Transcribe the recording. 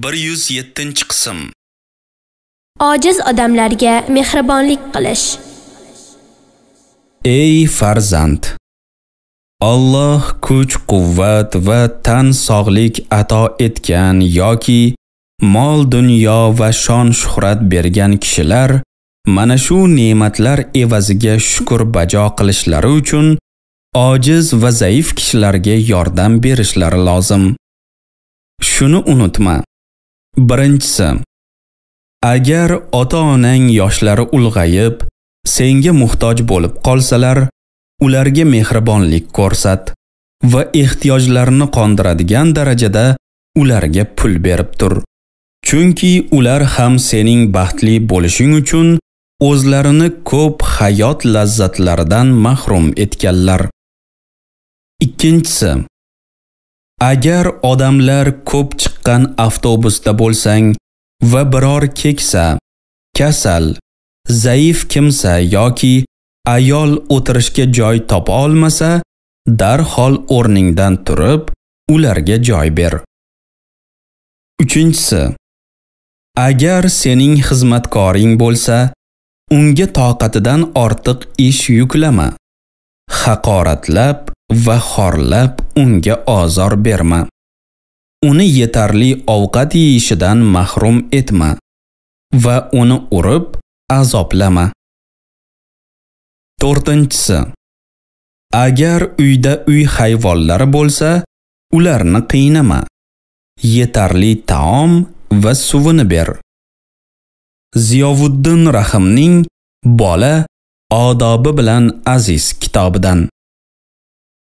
bir yuz yettinchi qism ojiz odamlarga mehribonlik qilish ey farzand Alloh kuch quvvat va tan sog'lik ato etgan yoki mol dunyo va shon shuhrat bergan kishilar mana shu ne'matlar evaziga shukr bajo qilishlari uchun ojiz va zaif kishilarga yordam berishlari lozim shuni unutma Birinchisi. Agar ota-onang yoshlari ulg'ayib, senga muhtoj bo'lib qolsalar, ularga mehribonlik ko'rsat va ehtiyojlarini qondiradigan darajada ularga pul berib tur. Chunki ular ham sening baxtli bo'lishing uchun o'zlarini ko'p hayot lazzatlaridan mahrum etganlar. Ikkinchisi Agar odamlar ko'p chiqqan avtobusda bo'lsang va biror keksa, kasal, zaif kimsa yoki ayol o'tirishga joy topa olmasa, darhol o'rningdan turib, ularga joy ber. 3-chisi. Agar sening xizmatkoring bo'lsa, unga toqatidan ortiq ish yuklama. Haqoratlab, va xorlab unga ozor berma. Uni yetarli ovqat yeyishidan mahrum etma va uni urib azoblama. 4-chisi Agar uyda uy hayvonlari bo'lsa, ularni qiynama. Yetarli taom va suvini ber. Ziyovuddin Rahimning Bola odobi bilan aziz kitobidan